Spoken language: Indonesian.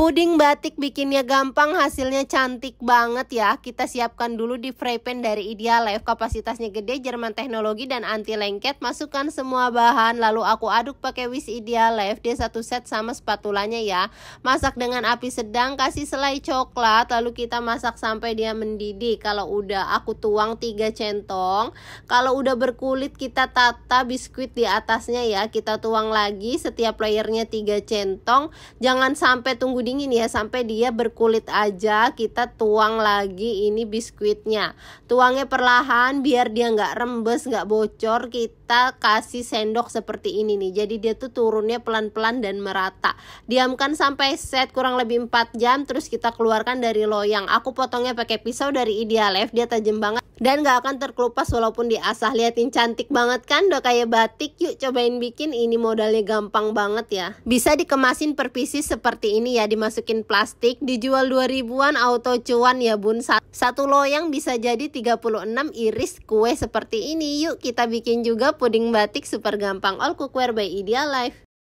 Puding batik bikinnya gampang, hasilnya cantik banget ya. Kita siapkan dulu di fry pan dari Ideal Life. Kapasitasnya gede, Jerman teknologi dan anti lengket. Masukkan semua bahan, lalu aku aduk pakai whisk Ideal Life. Dia satu set sama spatulanya ya. Masak dengan api sedang, kasih selai coklat, lalu kita masak sampai dia mendidih. Kalau udah aku tuang 3 centong. Kalau udah berkulit kita tata biskuit di atasnya ya. Kita tuang lagi setiap layernya 3 centong. Jangan sampai tunggu di dingin ya sampai dia berkulit aja kita tuang lagi ini biskuitnya tuangnya perlahan biar dia nggak rembes nggak bocor kita kasih sendok seperti ini nih jadi dia tuh turunnya pelan-pelan dan merata diamkan sampai set kurang lebih 4 jam terus kita keluarkan dari loyang aku potongnya pakai pisau dari idealife dia tajam banget dan nggak akan terkelupas walaupun diasah liatin cantik banget kan udah kayak batik yuk cobain bikin ini modalnya gampang banget ya bisa dikemasin per pieces seperti ini ya dimasukin plastik dijual 2000-an auto cuan ya bun satu loyang bisa jadi 36 iris kue seperti ini yuk kita bikin juga puding batik super gampang all cookware by Idealife